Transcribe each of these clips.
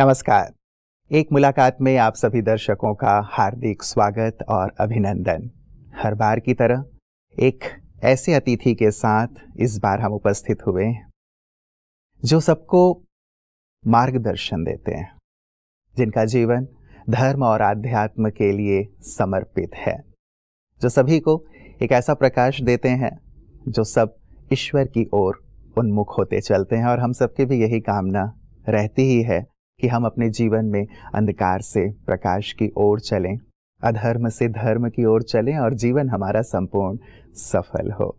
नमस्कार एक मुलाकात में आप सभी दर्शकों का हार्दिक स्वागत और अभिनंदन हर बार की तरह एक ऐसे अतिथि के साथ इस बार हम उपस्थित हुए जो सबको मार्गदर्शन देते हैं जिनका जीवन धर्म और आध्यात्म के लिए समर्पित है जो सभी को एक ऐसा प्रकाश देते हैं जो सब ईश्वर की ओर उन्मुख होते चलते हैं और हम सबके भी यही कामना रहती ही है कि हम अपने जीवन में अंधकार से प्रकाश की ओर चलें अधर्म से धर्म की ओर चलें और जीवन हमारा संपूर्ण सफल हो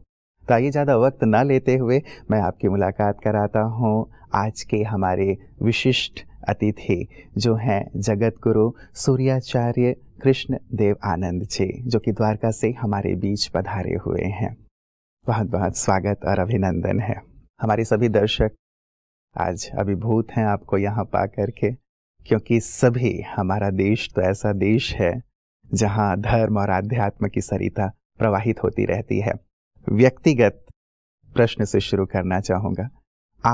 तो आइए ज़्यादा वक्त ना लेते हुए मैं आपकी मुलाकात कराता हूँ आज के हमारे विशिष्ट अतिथि जो हैं जगत गुरु सूर्याचार्य कृष्ण देव आनंद जी जो कि द्वारका से हमारे बीच पधारे हुए हैं बहुत बहुत स्वागत और अभिनंदन है हमारे सभी दर्शक आज अभिभूत हैं आपको यहाँ पा करके क्योंकि सभी हमारा देश तो ऐसा देश है जहाँ धर्म और आध्यात्म की सरिता प्रवाहित होती रहती है व्यक्तिगत प्रश्न से शुरू करना चाहूँगा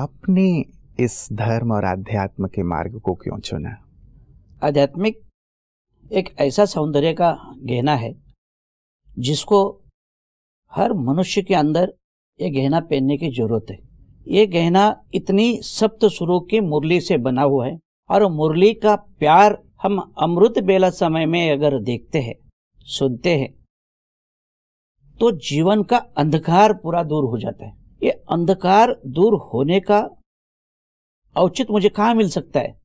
आपने इस धर्म और आध्यात्म के मार्ग को क्यों चुना आध्यात्मिक एक ऐसा सौंदर्य का गहना है जिसको हर मनुष्य के अंदर ये गहना पहनने की जरूरत है ये गहना इतनी सप्त सुरों के मुरली से बना हुआ है और मुरली का प्यार हम अमृत बेला समय में अगर देखते हैं सुनते हैं तो जीवन का अंधकार पूरा दूर हो जाता है ये अंधकार दूर होने का औचित मुझे कहाँ मिल सकता है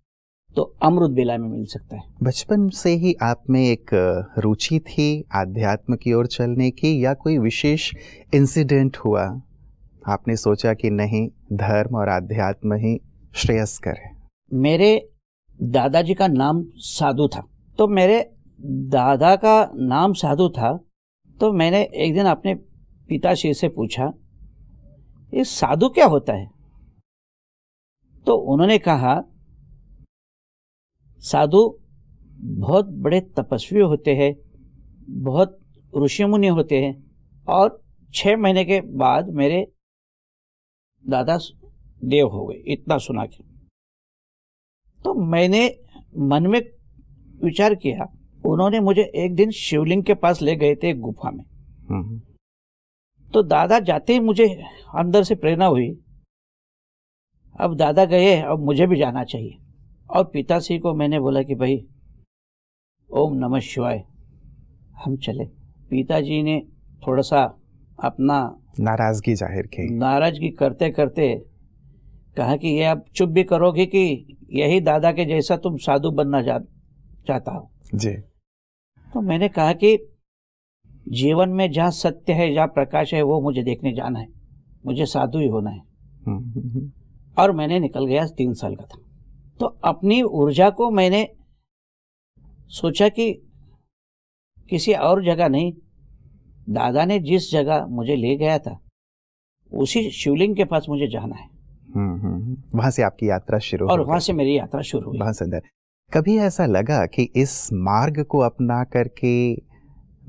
तो अमृत बेला में मिल सकता है बचपन से ही आप में एक रुचि थी आध्यात्म की ओर चलने की या कोई विशेष इंसिडेंट हुआ आपने सोचा कि नहीं धर्म और आध्यात्म ही श्रेयस्कर है मेरे दादाजी का नाम साधु था तो मेरे दादा का नाम साधु था तो मैंने एक दिन अपने पिताश्री से पूछा ये साधु क्या होता है तो उन्होंने कहा साधु बहुत बड़े तपस्वी होते हैं बहुत ऋषि मुनि होते हैं और छः महीने के बाद मेरे दादा देव हो गए इतना सुना के तो मैंने मन में विचार किया उन्होंने मुझे एक दिन शिवलिंग के पास ले गए थे एक गुफा में हम्म। तो दादा जाते ही मुझे अंदर से प्रेरणा हुई अब दादा गए अब मुझे भी जाना चाहिए और पिताश्री को मैंने बोला कि भाई ओम नमः शिवाय हम चले पिताजी ने थोड़ा सा अपना नाराज़गी जाहिर की नाराज़गी करते करते कहा कि ये आप चुप भी करोगे कि यही दादा के जैसा तुम साधु बनना चाह चाहता हो जी तो मैंने कहा कि जीवन में जहाँ सत्य है जहाँ प्रकाश है वो मुझे देखने जाना है मुझे साधु ही होना है हम्म, हम्म, हम्म। और मैंने निकल गया तीन साल का था तो अपनी ऊर्जा को मैंने सोचा कि किसी और जगह नहीं दादा ने जिस जगह मुझे ले गया था उसी शिवलिंग के पास मुझे जाना है हम्म, हम्म, हम्म। वहां से आपकी यात्रा शुरू और वहां से मेरी यात्रा शुरू हुई बहुत सुंदर कभी ऐसा लगा कि इस मार्ग को अपना करके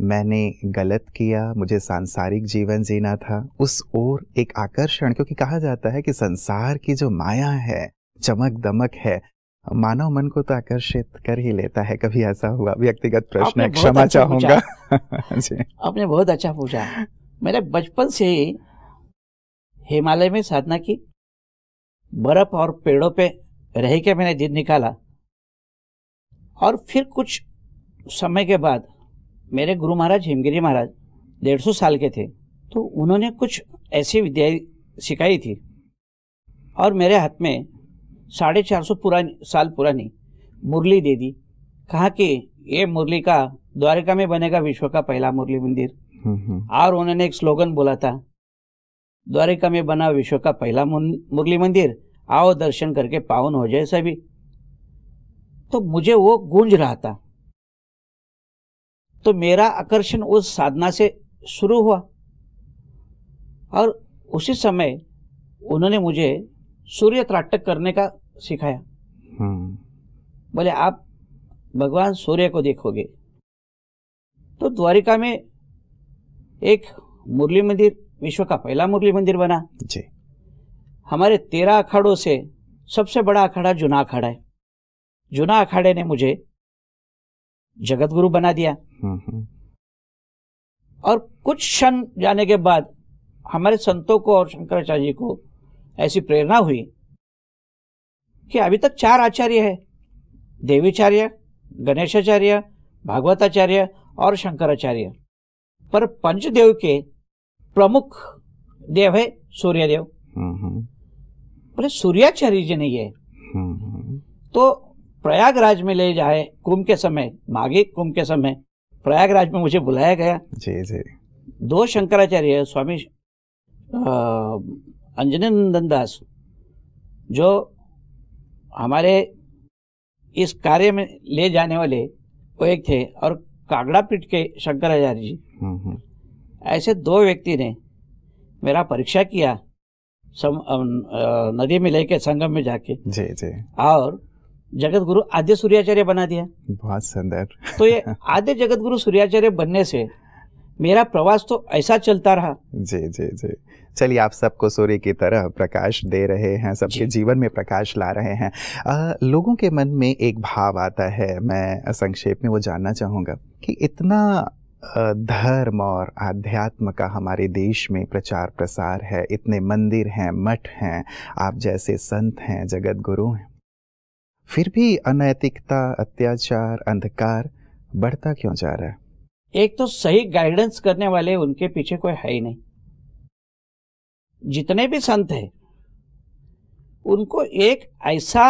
मैंने गलत किया मुझे सांसारिक जीवन जीना था उस ओर एक आकर्षण क्योंकि कहा जाता है कि संसार की जो माया है चमक दमक है मानव मन को तो आकर्षित कर ही लेता है कभी ऐसा हुआ व्यक्तिगत प्रश्न है क्षमा अच्छा चाहूंगा आपने बहुत अच्छा पूछा मैंने बचपन से ही हिमालय में साधना की बर्फ और पेड़ों पे रह के मैंने दिन निकाला और फिर कुछ समय के बाद मेरे गुरु महाराज हिमगिरी महाराज डेढ़ सौ साल के थे तो उन्होंने कुछ ऐसी विद्या सिखाई थी और मेरे हाथ में साढ़े चार सौ पुरानी साल पुरानी मुरली दे दी कहा कि ये मुरली का द्वारिका में बनेगा विश्व का पहला मुरली मंदिर हम्म, हम्म। और उन्होंने एक स्लोगन बोला था द्वारिका में बना विश्व का पहला मुरली मंदिर आओ दर्शन करके पावन हो जाए सभी तो मुझे वो गूंज रहा था तो मेरा आकर्षण उस साधना से शुरू हुआ और उसी समय उन्होंने मुझे सूर्य त्राटक करने का सिखाया हम्म। बोले आप भगवान सूर्य को देखोगे तो द्वारिका में एक मुरली मंदिर विश्व का पहला मुरली मंदिर बना जी हमारे तेरह अखाड़ों से सबसे बड़ा अखाड़ा जूना अखाड़ा है जूना अखाड़े ने मुझे जगत गुरु बना दिया हम्म, हम्म। और कुछ क्षण जाने के बाद हमारे संतों को और शंकराचार्य जी को ऐसी प्रेरणा हुई कि अभी तक चार आचार्य है देवीचार्य गणेशाचार्य भागवताचार्य और शंकराचार्य पर पंचदेव के प्रमुख देव है सूर्यदेव पर हम्म, हम्म। सूर्याचार्य जी नहीं है हम्म, तो प्रयागराज में ले जाए कुंभ के समय मागे कुंभ के समय प्रयागराज में मुझे बुलाया गया जी जी दो शंकराचार्य स्वामी अंजनी नंदन दास जो हमारे इस कार्य में ले जाने वाले वो एक थे और कागड़ा पीठ के शंकराचार्य जी हम्म, हम्म। ऐसे दो व्यक्ति ने मेरा परीक्षा किया सम, नदी में लेके संगम में जाके जी जी और जगत गुरु आद्य सूर्याचार्य बना दिया बहुत सुंदर तो ये आद्य जगत गुरु सूर्याचार्य बनने से मेरा प्रवास तो ऐसा चलता रहा जी जी जी चलिए आप सबको सूर्य की तरह प्रकाश दे रहे हैं सबके जीवन में प्रकाश ला रहे हैं आ, लोगों के मन में एक भाव आता है मैं संक्षेप में वो जानना चाहूँगा कि इतना धर्म और आध्यात्म का हमारे देश में प्रचार प्रसार है इतने मंदिर हैं मठ हैं आप जैसे संत हैं जगत गुरु हैं फिर भी अनैतिकता अत्याचार अंधकार बढ़ता क्यों जा रहा है एक तो सही गाइडेंस करने वाले उनके पीछे कोई है ही नहीं जितने भी संत हैं उनको एक ऐसा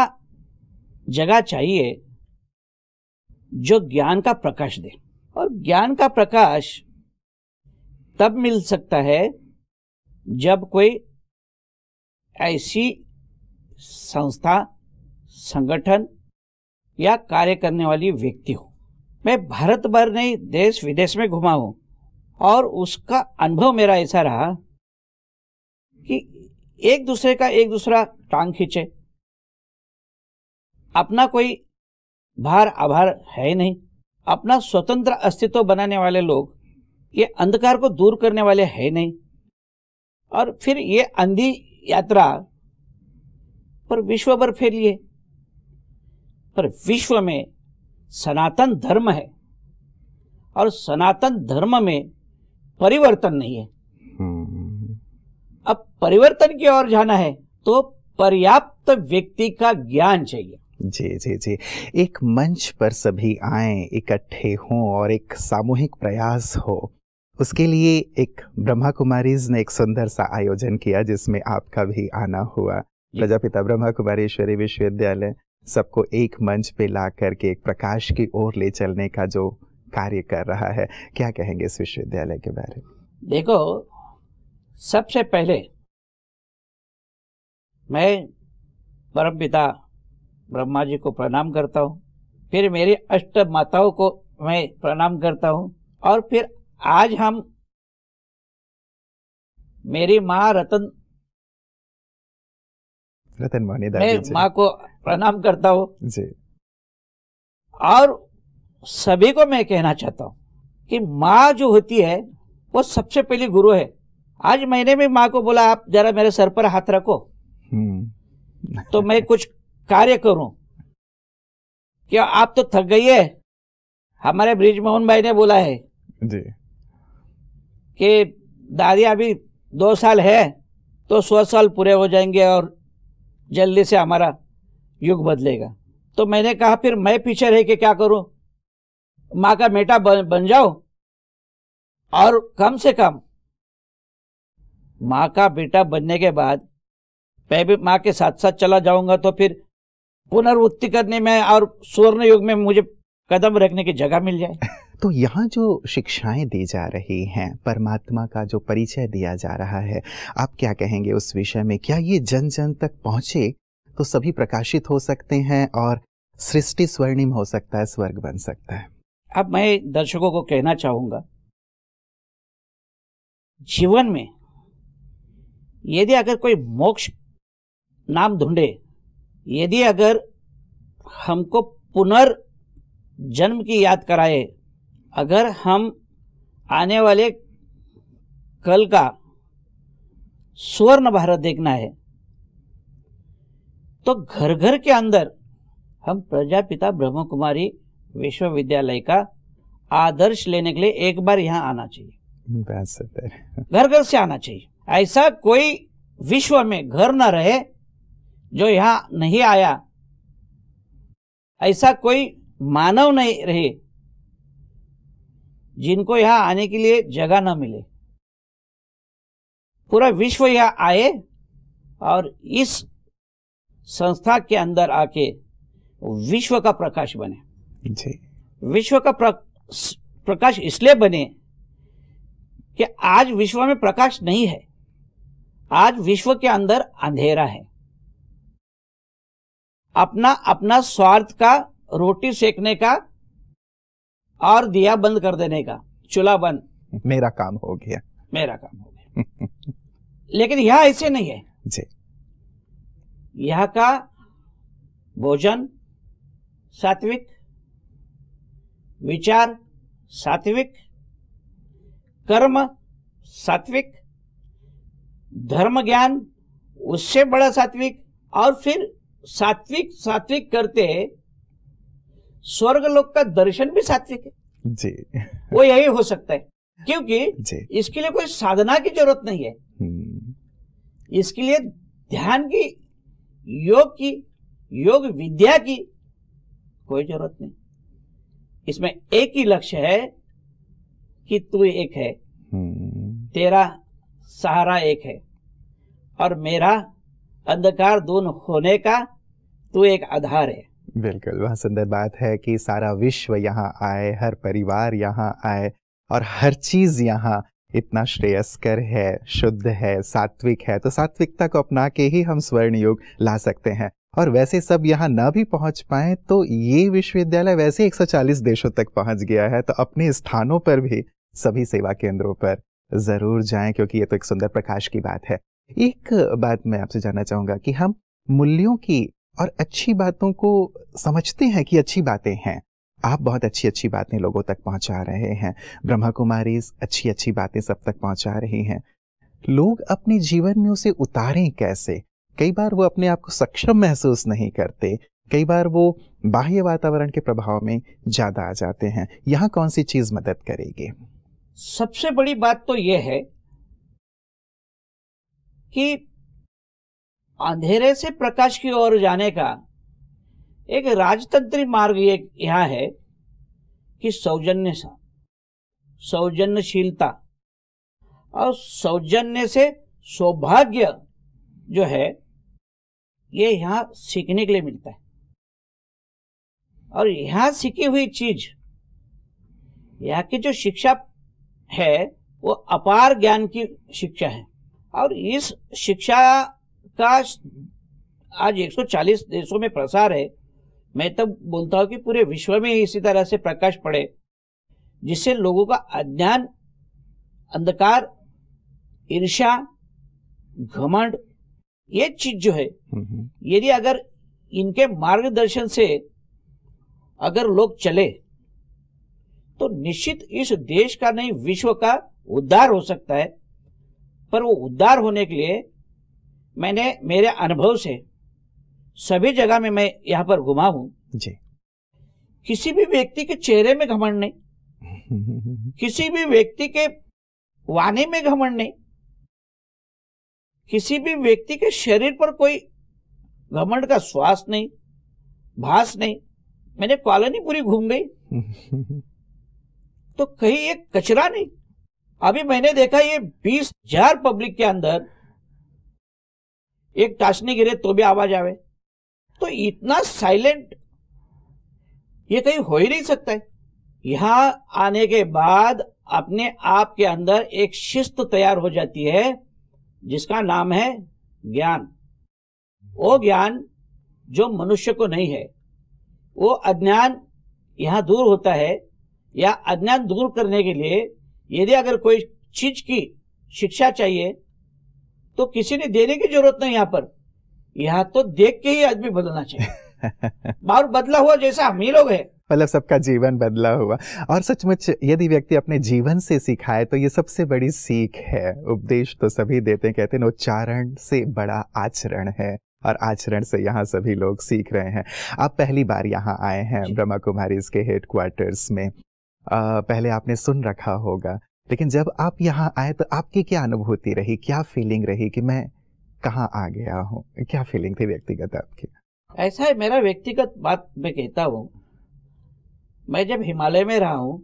जगह चाहिए जो ज्ञान का प्रकाश दे और ज्ञान का प्रकाश तब मिल सकता है जब कोई ऐसी संस्था संगठन या कार्य करने वाली व्यक्ति हो मैं भारत भर नहीं देश विदेश में घुमा हूं और उसका अनुभव मेरा ऐसा रहा कि एक दूसरे का एक दूसरा टांग खींचे अपना कोई भार आभार है नहीं अपना स्वतंत्र अस्तित्व बनाने वाले लोग ये अंधकार को दूर करने वाले है नहीं और फिर ये अंधी यात्रा पर विश्व भर फैलिए पर विश्व में सनातन धर्म है और सनातन धर्म में परिवर्तन नहीं है हम्म। अब परिवर्तन की ओर जाना है तो पर्याप्त व्यक्ति का ज्ञान चाहिए जी जी जी एक मंच पर सभी आए इकट्ठे हों और एक सामूहिक प्रयास हो उसके लिए एक ब्रह्मा कुमारी ने एक सुंदर सा आयोजन किया जिसमें आपका भी आना हुआ प्रजापिता ब्रह्मा कुमारी विश्वविद्यालय सबको एक मंच पे ला करके एक प्रकाश की ओर ले चलने का जो कार्य कर रहा है क्या कहेंगे इस विश्वविद्यालय के बारे में देखो सबसे पहले मैं परम पिता ब्रह्मा जी को प्रणाम करता हूँ फिर मेरी अष्ट माताओं को मैं प्रणाम करता हूँ और फिर आज हम मेरी माँ रतन रतन माँ को प्रणाम करता हूं जी और सभी को मैं कहना चाहता हूँ कि माँ जो होती है वो सबसे पहली गुरु है आज मैंने भी माँ को बोला आप जरा मेरे सर पर हाथ रखो हम्म। तो मैं कुछ कार्य करूं क्या आप तो थक गई है हमारे ब्रिज मोहन भाई ने बोला है जी कि दादी अभी दो साल है तो सौ साल पूरे हो जाएंगे और जल्दी से हमारा युग बदलेगा तो मैंने कहा फिर मैं पीछे रह के क्या करूं माँ का बेटा बन जाओ और कम से कम माँ का बेटा बनने के बाद मैं भी माँ के साथ साथ चला जाऊंगा तो फिर पुनर्वृत्ति करने में और स्वर्ण युग में मुझे कदम रखने की जगह मिल जाए तो यहाँ जो शिक्षाएं दी जा रही हैं परमात्मा का जो परिचय दिया जा रहा है आप क्या कहेंगे उस विषय में क्या ये जन जन तक पहुंचे तो सभी प्रकाशित हो सकते हैं और सृष्टि स्वर्णिम हो सकता है स्वर्ग बन सकता है अब मैं दर्शकों को कहना चाहूंगा जीवन में यदि अगर कोई मोक्ष नाम ढूंढे यदि अगर हमको पुनर्जन्म की याद कराए अगर हम आने वाले कल का स्वर्ण भारत देखना है तो घर घर के अंदर हम प्रजापिता ब्रह्म कुमारी विश्वविद्यालय का आदर्श लेने के लिए एक बार यहाँ आना चाहिए घर घर से आना चाहिए ऐसा कोई विश्व में घर न रहे जो यहाँ नहीं आया ऐसा कोई मानव नहीं रहे जिनको यहाँ आने के लिए जगह न मिले पूरा विश्व यहाँ आए और इस संस्था के अंदर आके विश्व का प्रकाश बने जी विश्व का प्रकाश इसलिए बने कि आज विश्व में प्रकाश नहीं है आज विश्व के अंदर अंधेरा है अपना अपना स्वार्थ का रोटी सेकने का और दिया बंद कर देने का चूल्हा बंद मेरा काम हो गया मेरा काम हो गया लेकिन यह ऐसे नहीं है जी यहाँ का भोजन सात्विक विचार सात्विक कर्म सात्विक धर्म ज्ञान उससे बड़ा सात्विक और फिर सात्विक सात्विक करते स्वर्ग लोक का दर्शन भी सात्विक है जी वो यही हो सकता है क्योंकि इसके लिए कोई साधना की जरूरत नहीं है हम्म। इसके लिए ध्यान की योग की योग विद्या की कोई जरूरत नहीं इसमें एक ही लक्ष्य है कि तू एक है हम्म। तेरा सहारा एक है और मेरा अंधकार दून होने का तू एक आधार है बिल्कुल वह सुंदर बात है कि सारा विश्व यहाँ आए हर परिवार यहाँ आए और हर चीज यहाँ इतना श्रेयस्कर है शुद्ध है सात्विक है तो सात्विकता को अपना के ही हम स्वर्ण योग ला सकते हैं और वैसे सब यहाँ ना भी पहुँच पाए तो ये विश्वविद्यालय वैसे 140 देशों तक पहुँच गया है तो अपने स्थानों पर भी सभी सेवा केंद्रों पर ज़रूर जाएं क्योंकि ये तो एक सुंदर प्रकाश की बात है एक बात मैं आपसे जानना चाहूँगा कि हम मूल्यों की और अच्छी बातों को समझते हैं कि अच्छी बातें हैं आप बहुत अच्छी अच्छी बातें लोगों तक पहुंचा रहे हैं ब्रह्मा कुमारी अच्छी अच्छी बातें सब तक पहुंचा रही हैं लोग अपने जीवन में उसे उतारें कैसे कई बार वो अपने आप को सक्षम महसूस नहीं करते कई बार वो बाह्य वातावरण के प्रभाव में ज़्यादा आ जाते हैं यहाँ कौन सी चीज़ मदद करेगी सबसे बड़ी बात तो यह है कि अंधेरे से प्रकाश की ओर जाने का एक राजतंत्री मार्ग ये यहां है कि सौजन्य सा सौजन्यशीलता और सौजन्य से सौभाग्य जो है ये यहां सीखने के लिए मिलता है और यहां सीखी हुई चीज यहाँ की जो शिक्षा है वो अपार ज्ञान की शिक्षा है और इस शिक्षा का आज 140 देशों में प्रसार है मैं तब बोलता हूं कि पूरे विश्व में इसी तरह से प्रकाश पड़े जिससे लोगों का अज्ञान अंधकार ईर्षा घमंड ये चीज जो है यदि अगर इनके मार्गदर्शन से अगर लोग चले तो निश्चित इस देश का नहीं विश्व का उद्धार हो सकता है पर वो उद्धार होने के लिए मैंने मेरे अनुभव से सभी जगह में मैं यहाँ पर घुमा हूँ किसी भी व्यक्ति के चेहरे में घमंड नहीं किसी भी व्यक्ति के वाणी में घमंड नहीं किसी भी व्यक्ति के शरीर पर कोई घमंड का श्वास नहीं भास नहीं मैंने कॉलोनी पूरी घूम गई तो कहीं एक कचरा नहीं अभी मैंने देखा ये बीस हजार पब्लिक के अंदर एक टाशनी गिरे तो भी आवाज आवे तो इतना साइलेंट ये कहीं हो ही नहीं सकता है यहां आने के बाद अपने आप के अंदर एक शिस्त तैयार हो जाती है जिसका नाम है ज्ञान वो ज्ञान जो मनुष्य को नहीं है वो अज्ञान यहां दूर होता है या अज्ञान दूर करने के लिए यदि अगर कोई चीज की शिक्षा चाहिए तो किसी ने देने की जरूरत नहीं यहां पर यहाँ तो देख के ही आदमी बदलना चाहिए बाहर बदला हुआ जैसा हम ही लोग है मतलब सबका जीवन बदला हुआ और सचमुच यदि व्यक्ति अपने जीवन से सिखाए तो ये सबसे बड़ी सीख है उपदेश तो सभी देते हैं कहते हैं उच्चारण से बड़ा आचरण है और आचरण से यहाँ सभी लोग सीख रहे हैं आप पहली बार यहाँ आए हैं ब्रह्मा कुमारी के हेडक्वार्टर्स में आ, पहले आपने सुन रखा होगा लेकिन जब आप यहाँ आए तो आपकी क्या अनुभूति रही क्या फीलिंग रही कि मैं कहाँ आ गया हूँ क्या फीलिंग थी व्यक्तिगत आपकी ऐसा है मेरा व्यक्तिगत बात मैं कहता हूँ मैं जब हिमालय में रहा हूँ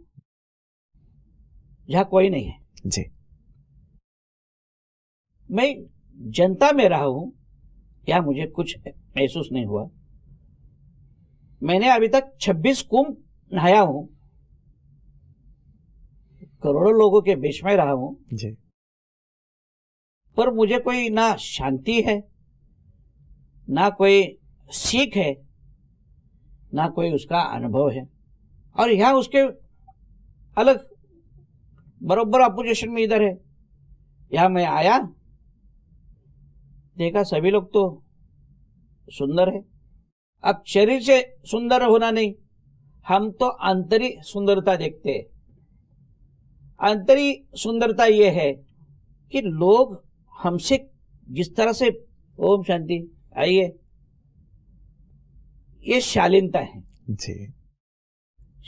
जहाँ कोई नहीं है जी मैं जनता में रहा हूँ या मुझे कुछ महसूस नहीं हुआ मैंने अभी तक 26 कुंभ नहाया हूँ करोड़ों लोगों के बीच में रहा हूँ जी पर मुझे कोई ना शांति है ना कोई सीख है ना कोई उसका अनुभव है और यह उसके अलग बरोबर अपोजिशन में इधर है यह मैं आया देखा सभी लोग तो सुंदर है अब शरीर से सुंदर होना नहीं हम तो आंतरिक सुंदरता देखते हैं आंतरिक सुंदरता यह है कि लोग हमसे जिस तरह से ओम शांति आइए ये शालीनता है जी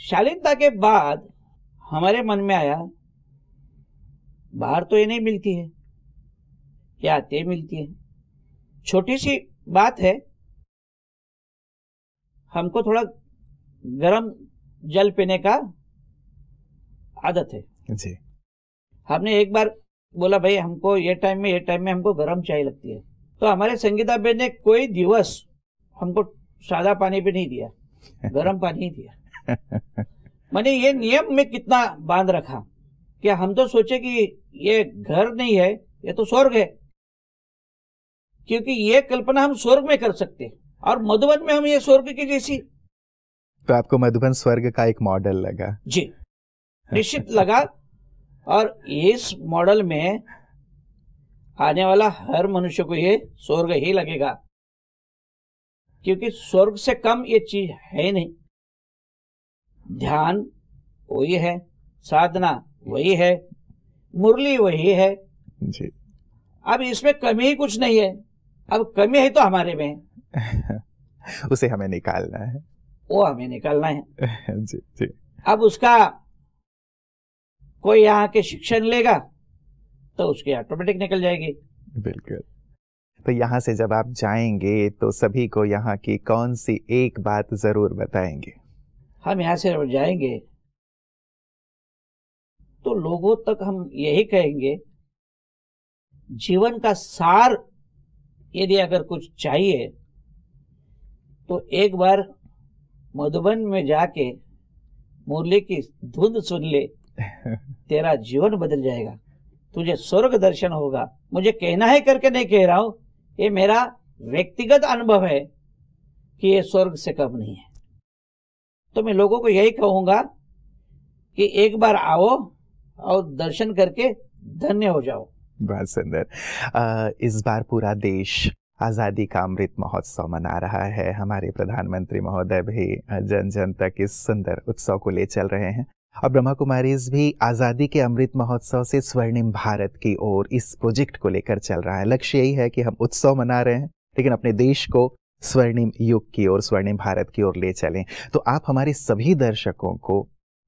शालीनता के बाद हमारे मन में आया बाहर तो ये नहीं मिलती है क्या आते मिलती है छोटी सी बात है हमको थोड़ा गरम जल पीने का आदत है जी हमने एक बार बोला भाई हमको ये टाइम में ये टाइम में हमको गर्म चाय लगती है तो हमारे संगीता बहन ने कोई दिवस हमको सादा पानी भी नहीं दिया गर्म पानी ही दिया मैंने ये नियम में कितना बांध रखा कि हम तो सोचे कि ये घर नहीं है ये तो स्वर्ग है क्योंकि ये कल्पना हम स्वर्ग में कर सकते और मधुबन में हम ये स्वर्ग की जैसी तो आपको मधुबन स्वर्ग का एक मॉडल लगा जी निश्चित लगा और इस मॉडल में आने वाला हर मनुष्य को ये स्वर्ग ही लगेगा क्योंकि स्वर्ग से कम ये चीज है नहीं ध्यान वही है साधना वही है मुरली वही है जी। अब इसमें कमी ही कुछ नहीं है अब कमी है तो हमारे में उसे हमें निकालना है वो हमें निकालना है जी, जी। अब उसका कोई यहाँ के शिक्षण लेगा तो उसकी ऑटोमेटिक निकल जाएगी बिल्कुल तो यहाँ से जब आप जाएंगे तो सभी को यहाँ की कौन सी एक बात जरूर बताएंगे हम यहाँ से जाएंगे तो लोगों तक हम यही कहेंगे जीवन का सार यदि अगर कुछ चाहिए तो एक बार मधुबन में जाके मुरली की धुंध सुन ले तेरा जीवन बदल जाएगा तुझे स्वर्ग दर्शन होगा मुझे कहना है करके नहीं कह रहा हूं ये मेरा व्यक्तिगत अनुभव है कि ये स्वर्ग से कम नहीं है तो मैं लोगों को यही कहूंगा कि एक बार आओ और दर्शन करके धन्य हो जाओ बहुत सुंदर इस बार पूरा देश आज़ादी का अमृत महोत्सव मना रहा है हमारे प्रधानमंत्री महोदय भी जन जन तक इस सुंदर उत्सव को ले चल रहे हैं अब ब्रह्मा कुमारीज भी आज़ादी के अमृत महोत्सव से स्वर्णिम भारत की ओर इस प्रोजेक्ट को लेकर चल रहा है लक्ष्य यही है कि हम उत्सव मना रहे हैं लेकिन अपने देश को स्वर्णिम युग की ओर स्वर्णिम भारत की ओर ले चलें तो आप हमारे सभी दर्शकों को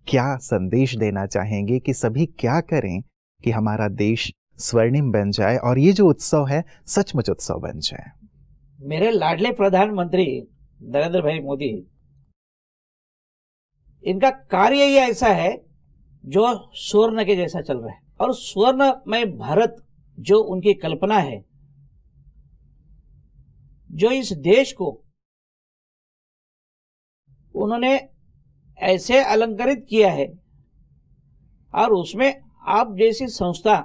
क्या संदेश देना चाहेंगे कि सभी क्या करें कि हमारा देश स्वर्णिम बन जाए और ये जो उत्सव है सचमुच उत्सव बन जाए मेरे लाडले प्रधानमंत्री नरेंद्र भाई मोदी इनका कार्य ही ऐसा है जो स्वर्ण के जैसा चल रहा है और स्वर्ण में भारत जो उनकी कल्पना है जो इस देश को उन्होंने ऐसे अलंकृत किया है और उसमें आप जैसी संस्था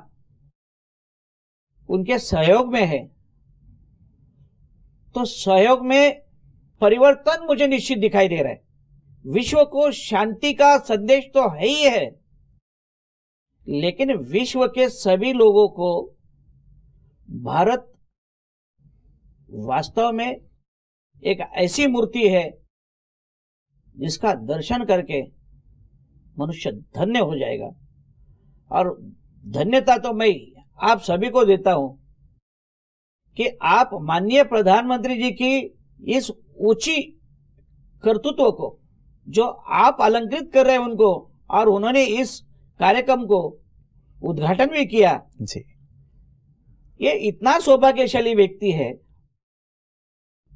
उनके सहयोग में है तो सहयोग में परिवर्तन मुझे निश्चित दिखाई दे रहा है विश्व को शांति का संदेश तो है ही है लेकिन विश्व के सभी लोगों को भारत वास्तव में एक ऐसी मूर्ति है जिसका दर्शन करके मनुष्य धन्य हो जाएगा और धन्यता तो मैं आप सभी को देता हूं कि आप माननीय प्रधानमंत्री जी की इस ऊंची कर्तृत्व को जो आप अलंकृत कर रहे हैं उनको और उन्होंने इस कार्यक्रम को उद्घाटन भी किया जी ये इतना सौभाग्यशाली व्यक्ति है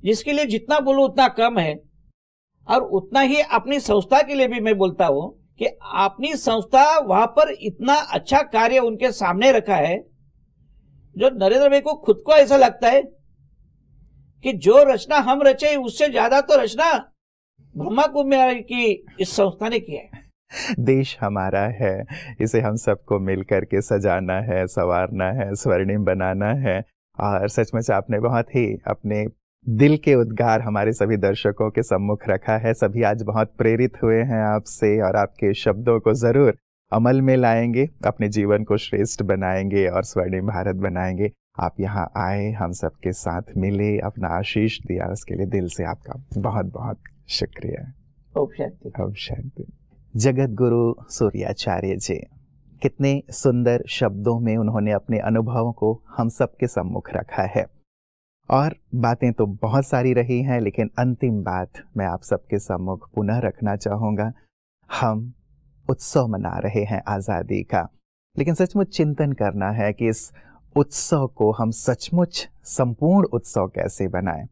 जिसके लिए जितना बोलो उतना कम है और उतना ही अपनी संस्था के लिए भी मैं बोलता हूं कि अपनी संस्था वहां पर इतना अच्छा कार्य उनके सामने रखा है जो नरेंद्र भाई को खुद को ऐसा लगता है कि जो रचना हम रचे उससे ज्यादा तो रचना ब्रह्मा कुमारी की इस संस्था ने किया देश हमारा है इसे हम सबको मिलकर के सजाना है संवारना है स्वर्णिम बनाना है और सचमुच आपने बहुत ही अपने दिल के उद्गार हमारे सभी दर्शकों के सम्मुख रखा है सभी आज बहुत प्रेरित हुए हैं आपसे और आपके शब्दों को ज़रूर अमल में लाएंगे अपने जीवन को श्रेष्ठ बनाएंगे और स्वर्णिम भारत बनाएंगे आप यहाँ आए हम सबके साथ मिले अपना आशीष दिया उसके लिए दिल से आपका बहुत बहुत शुक्रिया उपशक्ति जगत गुरु सूर्याचार्य जी कितने सुंदर शब्दों में उन्होंने अपने अनुभवों को हम सबके सम्मुख रखा है और बातें तो बहुत सारी रही हैं लेकिन अंतिम बात मैं आप सबके सम्मुख पुनः रखना चाहूंगा हम उत्सव मना रहे हैं आज़ादी का लेकिन सचमुच चिंतन करना है कि इस उत्सव को हम सचमुच संपूर्ण उत्सव कैसे बनाएं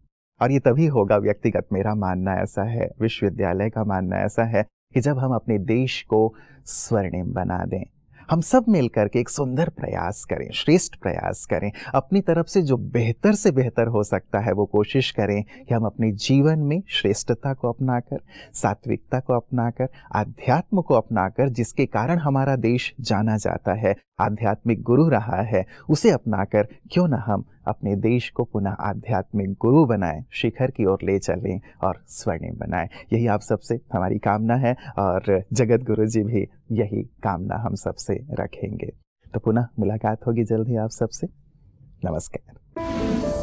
और ये तभी होगा व्यक्तिगत मेरा मानना ऐसा है विश्वविद्यालय का मानना ऐसा है कि जब हम अपने देश को स्वर्णिम बना दें हम सब मिल करके एक सुंदर प्रयास करें श्रेष्ठ प्रयास करें अपनी तरफ से जो बेहतर से बेहतर हो सकता है वो कोशिश करें कि हम अपने जीवन में श्रेष्ठता को अपनाकर सात्विकता को अपनाकर आध्यात्म को अपनाकर जिसके कारण हमारा देश जाना जाता है आध्यात्मिक गुरु रहा है उसे अपनाकर क्यों ना हम अपने देश को पुनः आध्यात्मिक गुरु बनाए शिखर की ओर ले चलें और स्वर्णिम बनाए यही आप सबसे हमारी कामना है और जगत गुरु जी भी यही कामना हम सबसे रखेंगे तो पुनः मुलाकात होगी जल्द ही आप सबसे नमस्कार